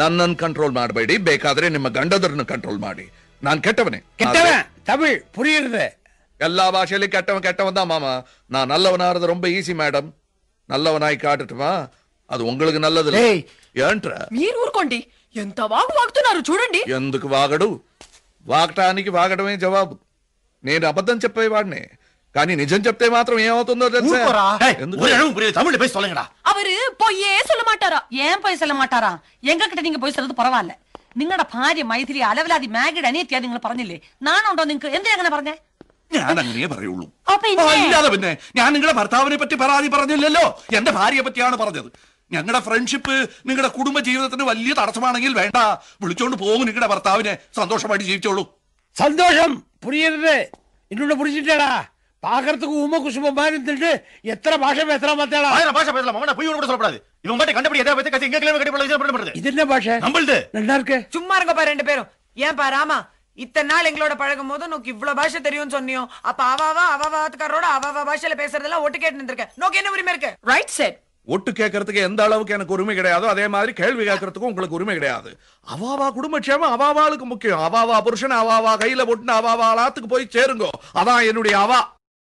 ನನ್ನ ಕಂಟ್ರೋಲ್ ಮಾಡಬೇಡಿ ಬೇಕಾದ್ರೆ ನಿಮ್ಮ ಗಂಡದರನ್ನು ಕಂಟ್ರೋಲ್ ಮಾಡಿ ನಾನು ಕೆಟ್ಟವನೇ கெட்டவன் தமிழ் புரியுறது எல்லா பாஷையிலும் கெட்டவன் கெட்டவன் தான் மாமா நான் நல்லவனாகிறது ரொம்ப ஈஸி மேடம் நல்லவனாய் காட்டுட்டுமா అది ఉంగళకు నల్లదు ఏయ్. ఏంట్రా మీరు ఊరుకోండి ఎంత వాగు వాగుతున్నారు చూడండి ఎందుకు వాగడు వాగటానికి వాగడమే జవాబు నేను అబద్ధం చెప్పేవాడిని కానీ నిజం చెప్తే మాత్రం ఏమవుతుందో తెలుసా ஊருக்கோரா. ఎందుకు? ஒரு அவரு பொய்யே சொல்ல மாட்டாரா ஏன் போய் சொல்ல மாட்டாரா எங்க கிட்ட நீங்க പോയി சொல்றது பரவாயில்ல നിങ്ങളുടെ ഭാര്യ മൈഥിലി അലവലാതി മാഗിയുടെ അനിയത്തിയാ നിങ്ങൾ പറഞ്ഞില്ലേ നാണുണ്ടോ നിങ്ങൾക്ക് എന്തിനാ അങ്ങനെ പറഞ്ഞേ ഞാൻ അങ്ങനെ പറയുള്ളൂ അല്ലാതെ പിന്നെ ഞാൻ നിങ്ങളുടെ ഭർത്താവിനെ പറ്റി പരാതി പറഞ്ഞില്ലല്ലോ എന്റെ ഭാര്യയെ പറ്റിയാണ് പറഞ്ഞത് ഞങ്ങളുടെ ഫ്രണ്ട്ഷിപ്പ് നിങ്ങളുടെ കുടുംബ ജീവിതത്തിന് വലിയ തടസ്സമാണെങ്കിൽ വേണ്ട വിളിച്ചോണ്ട് പോകും നിങ്ങളുടെ ഭർത്താവിനെ സന്തോഷമായിട്ട് ജീവിച്ചോളൂ സന്തോഷം പുരിയരുത് എന്നോട് പുടിച്ചിട്ടേടാ பாக்குறதுக்கு உம குசும மாதிரி இருந்துட்டு எத்தனை பாஷை பேசுறா மாத்தேடா ஆயிரம் பாஷை பேசலாம் அவன போய் கூட சொல்லப்படாது இவன் மட்டும் கண்டுபிடி எதாவது பத்தி கசி எங்க கிளம்பி கண்டுபிடி இது என்ன பாஷை நம்மளுது நல்லா இருக்கு சும்மா இருங்கப்பா ரெண்டு பேரும் ஏன் பா ராமா இத்தனை நாள் எங்களோட பழகும் போது நோக்கி இவ்வளவு பாஷை தெரியும் சொன்னியோ அப்ப அவாவா அவாத்துக்காரோட அவாவா பாஷையில பேசுறதெல்லாம் ஒட்டு கேட்டு இருக்கேன் நோக்கி என்ன உரிமை இருக்கு ரைட் சைட் ஒட்டு கேட்கறதுக்கு எந்த அளவுக்கு எனக்கு உரிமை கிடையாதோ அதே மாதிரி கேள்வி கேட்கறதுக்கும் உங்களுக்கு உரிமை கிடையாது அவாவா குடும்பட்சேமம் அவாவாளுக்கு முக்கியம் அவாவா புருஷன் அவாவா கையில போட்டு அவாவா ஆத்துக்கு போய் சேருங்கோ அதான் என்னுடைய அவா